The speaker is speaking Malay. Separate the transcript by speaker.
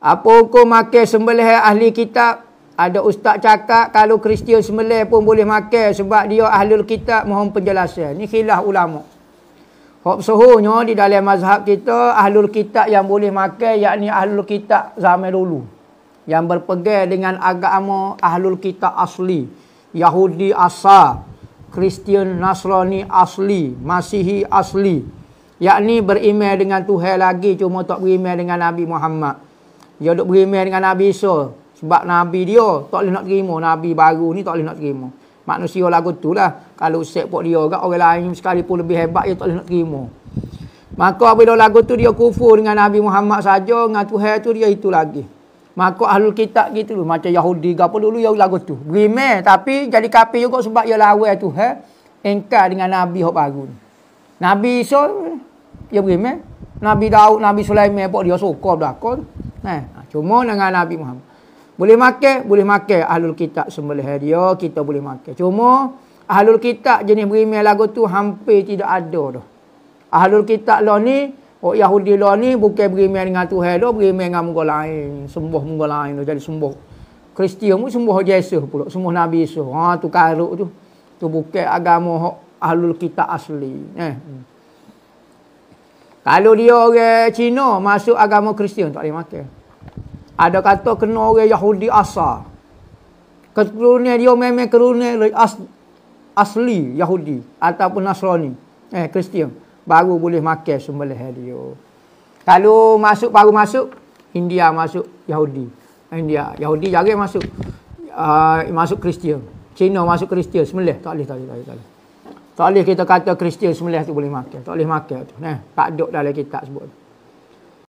Speaker 1: Apa hukum makan sembelih ahli kitab? Ada ustaz cakap kalau Kristian sembelih pun boleh makan sebab dia ahlul kitab mohon penjelasan. Ini khilaf ulama. Hak sehunya di dalam mazhab kita ahlul kitab yang boleh makan yakni ahlul kitab zaman dulu. Yang berpegang dengan agama ahlul kitab asli. Yahudi asal. Kristian Nasrani asli, Masihi asli. Yakni berimeh dengan Tuhan lagi cuma tak berimeh dengan Nabi Muhammad. Dia duk berimeh dengan Nabi Isa sebab Nabi dia tak boleh nak terima. Nabi baru ni tak boleh nak terima. Manusia lagu tu lah. Kalau set pok dia agak orang lain sekalipun lebih hebat dia tak boleh nak terima. Maka apabila lagu tu dia kufur dengan Nabi Muhammad saja dengan Tuhan tu dia itu lagi. Makut ahlul kitab gitu dulu. Macam Yahudi ke apa dulu yang lagu tu. Berimeh. Tapi jadi kafir juga sebab dia lawan tu. Ha? Engkar dengan Nabi yang baru. Nabi Isa, dia ya berimeh. Nabi Daud, Nabi Sulaiman pun dia sokong belakon. Nah, Cuma dengan Nabi Muhammad. Boleh makan? Boleh makan. Ahlul kitab sembelih dia, kita boleh makan. Cuma ahlul kitab jenis berimeh lagu tu hampir tidak ada dah. Ahlul kitab lah ni, Oh Yahudi lah ni bukan berimian dengan Tuhan dah, berimian dengan muka lain. Sembuh muka lain tu. Jadi sembuh. Kristian pun sembuh Yesus pula. Sembuh Nabi Yesus. Ha, tu karuk tu. Tu bukan agama ahlul kita asli. Eh. Kalau dia orang Cina masuk agama Kristian tak boleh makan. Ada kata kena orang Yahudi asal. Keturunan dia memang keturunan asli Yahudi ataupun Nasrani. Eh, Kristian baru boleh makan sembelih dia. Kalau masuk baru masuk India masuk Yahudi. India Yahudi jarang masuk. Uh, masuk Kristian. Cina masuk Kristian sembelih tak boleh tak boleh tak boleh. Tak boleh. Tak boleh kita kata Kristian sembelih tu boleh makan. Tak boleh makan tu. Nah, tak ada dalam kitab sebut. Tu.